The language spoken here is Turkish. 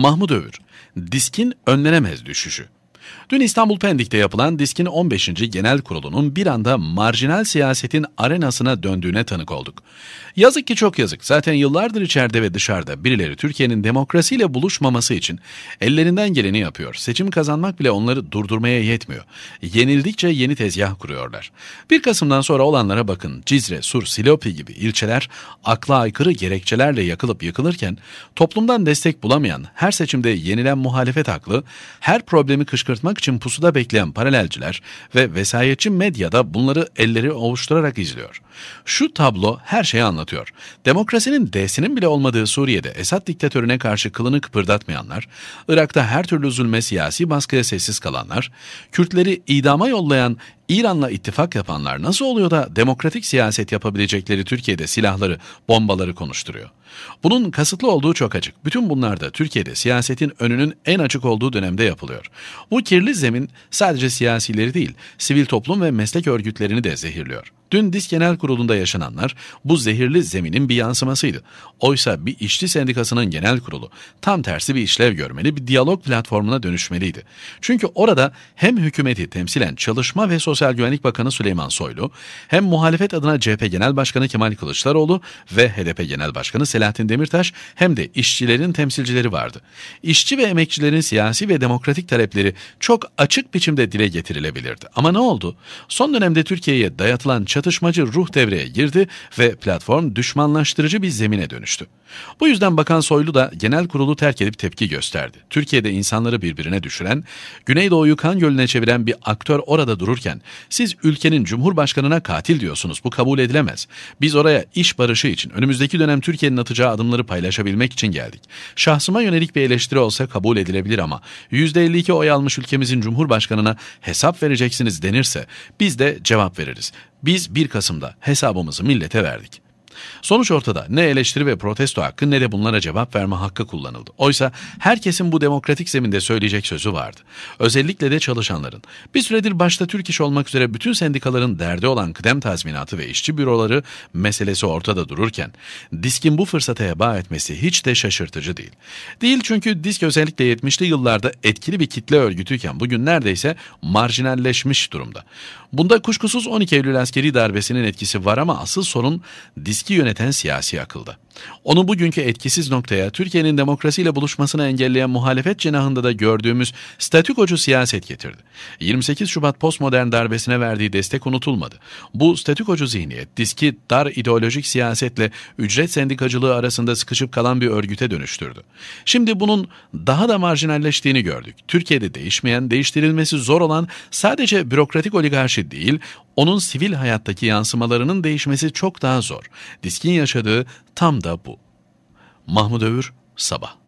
Mahmud Övür, diskin önlenemez düşüşü. Dün İstanbul Pendik'te yapılan diskin 15. Genel Kurulu'nun bir anda marjinal siyasetin arenasına döndüğüne tanık olduk. Yazık ki çok yazık. Zaten yıllardır içeride ve dışarıda birileri Türkiye'nin demokrasiyle buluşmaması için ellerinden geleni yapıyor. Seçim kazanmak bile onları durdurmaya yetmiyor. Yenildikçe yeni tezgah kuruyorlar. 1 Kasım'dan sonra olanlara bakın. Cizre, Sur, Silopi gibi ilçeler akla aykırı gerekçelerle yakılıp yıkılırken toplumdan destek bulamayan, her seçimde yenilen muhalefet aklı, her problemi kışkırtıyor kışkırtmak için pusuda bekleyen paralelciler ve vesayetçi medyada bunları elleri ovuşturarak izliyor. Şu tablo her şeyi anlatıyor. Demokrasinin D'sinin bile olmadığı Suriye'de Esad diktatörüne karşı kılını kıpırdatmayanlar, Irak'ta her türlü zulme siyasi baskıya sessiz kalanlar, Kürtleri idama yollayan İran'la ittifak yapanlar nasıl oluyor da demokratik siyaset yapabilecekleri Türkiye'de silahları, bombaları konuşturuyor? Bunun kasıtlı olduğu çok açık. Bütün bunlar da Türkiye'de siyasetin önünün en açık olduğu dönemde yapılıyor. Bu kirli zemin sadece siyasileri değil, sivil toplum ve meslek örgütlerini de zehirliyor. Dün disk Genel Kurulu'nda yaşananlar bu zehirli zeminin bir yansımasıydı. Oysa bir işçi sendikasının genel kurulu tam tersi bir işlev görmeli, bir diyalog platformuna dönüşmeliydi. Çünkü orada hem hükümeti temsilen Çalışma ve Sosyal Güvenlik Bakanı Süleyman Soylu, hem muhalefet adına CHP Genel Başkanı Kemal Kılıçdaroğlu ve HDP Genel Başkanı Selahattin Demirtaş hem de işçilerin temsilcileri vardı. İşçi ve emekçilerin siyasi ve demokratik talepleri çok açık biçimde dile getirilebilirdi. Ama ne oldu? Son dönemde Türkiye'ye dayatılan çatı çatışmacı ruh devreye girdi ve platform düşmanlaştırıcı bir zemine dönüştü. Bu yüzden Bakan Soylu da genel kurulu terk edip tepki gösterdi. Türkiye'de insanları birbirine düşüren, Güneydoğu'yu kan gölüne çeviren bir aktör orada dururken siz ülkenin cumhurbaşkanına katil diyorsunuz. Bu kabul edilemez. Biz oraya iş barışı için, önümüzdeki dönem Türkiye'nin atacağı adımları paylaşabilmek için geldik. Şahsıma yönelik bir eleştiri olsa kabul edilebilir ama %52 oy almış ülkemizin cumhurbaşkanına hesap vereceksiniz denirse biz de cevap veririz. Biz 1 Kasım'da hesabımızı millete verdik. Sonuç ortada. Ne eleştiri ve protesto hakkı ne de bunlara cevap verme hakkı kullanıldı. Oysa herkesin bu demokratik zeminde söyleyecek sözü vardı. Özellikle de çalışanların. Bir süredir başta Türk İş olmak üzere bütün sendikaların derdi olan kıdem tazminatı ve işçi büroları meselesi ortada dururken DİSK'in bu fırsata heba etmesi hiç de şaşırtıcı değil. Değil çünkü DİSK özellikle 70'li yıllarda etkili bir kitle örgütüyken bugün neredeyse marjinalleşmiş durumda. Bunda kuşkusuz 12 Eylül askeri darbesinin etkisi var ama asıl sorun DİSK riski yöneten siyasi akılda. Onu bugünkü etkisiz noktaya Türkiye'nin demokrasiyle buluşmasını engelleyen muhalefet cenahında da gördüğümüz statükocu siyaset getirdi. 28 Şubat postmodern darbesine verdiği destek unutulmadı. Bu statükocu zihniyet diski dar ideolojik siyasetle ücret sendikacılığı arasında sıkışıp kalan bir örgüte dönüştürdü. Şimdi bunun daha da marjinalleştiğini gördük. Türkiye'de değişmeyen, değiştirilmesi zor olan sadece bürokratik oligarşi değil, onun sivil hayattaki yansımalarının değişmesi çok daha zor. Diskin yaşadığı tam da bu. Mahmut Övür, Sabah